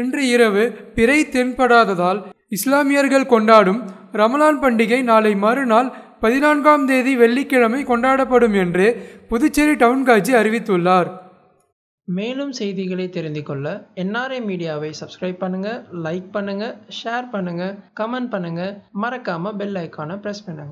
இன்று இரவு பிறை தென்படாததால் இஸ்லாமியர்கள் கொண்டாடும் ரமலான் பண்டிகை நாளை மறுநாள் பதினான்காம் தேதி வெள்ளிக்கிழமை கொண்டாடப்படும் என்று புதுச்சேரி டவுன் காட்சி அறிவித்துள்ளார் மேலும் செய்திகளை தெரிந்து கொள்ள என்ஆர்ஐ மீடியாவை சப்ஸ்கிரைப் பண்ணுங்க லைக் பண்ணுங்க ஷேர் பண்ணுங்க கமெண்ட் பண்ணுங்க மறக்காம பெல் ஐக்கானை ப்ரெஸ் பண்ணுங்க